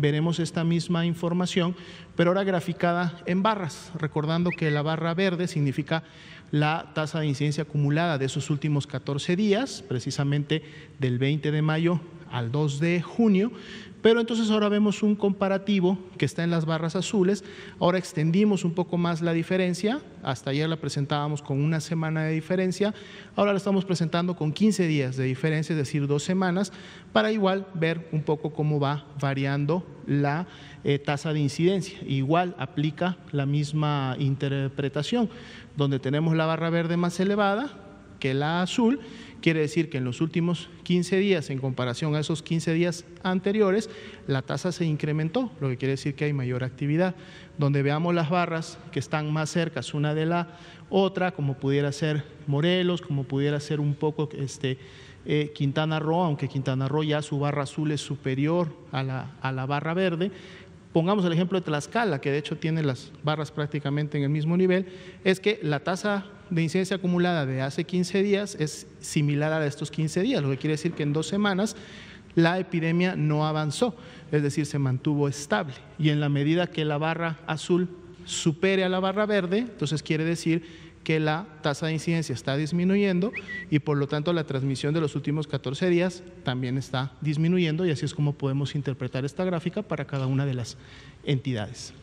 veremos esta misma información, pero ahora graficada en barras, recordando que la barra verde significa la tasa de incidencia acumulada de esos últimos 14 días, precisamente del 20 de mayo al 2 de junio, pero entonces ahora vemos un comparativo que está en las barras azules, ahora extendimos un poco más la diferencia, hasta ayer la presentábamos con una semana de diferencia, ahora la estamos presentando con 15 días de diferencia, es decir, dos semanas, para igual ver un poco cómo va variando la eh, tasa de incidencia. Igual aplica la misma interpretación, donde tenemos la barra verde más elevada, que la azul quiere decir que en los últimos 15 días, en comparación a esos 15 días anteriores, la tasa se incrementó, lo que quiere decir que hay mayor actividad. Donde veamos las barras que están más cercas una de la otra, como pudiera ser Morelos, como pudiera ser un poco este, eh, Quintana Roo, aunque Quintana Roo ya su barra azul es superior a la, a la barra verde, pongamos el ejemplo de Tlaxcala, que de hecho tiene las barras prácticamente en el mismo nivel, es que la tasa de incidencia acumulada de hace 15 días es similar a estos 15 días, lo que quiere decir que en dos semanas la epidemia no avanzó, es decir, se mantuvo estable. Y en la medida que la barra azul supere a la barra verde, entonces quiere decir que la tasa de incidencia está disminuyendo y por lo tanto la transmisión de los últimos 14 días también está disminuyendo y así es como podemos interpretar esta gráfica para cada una de las entidades.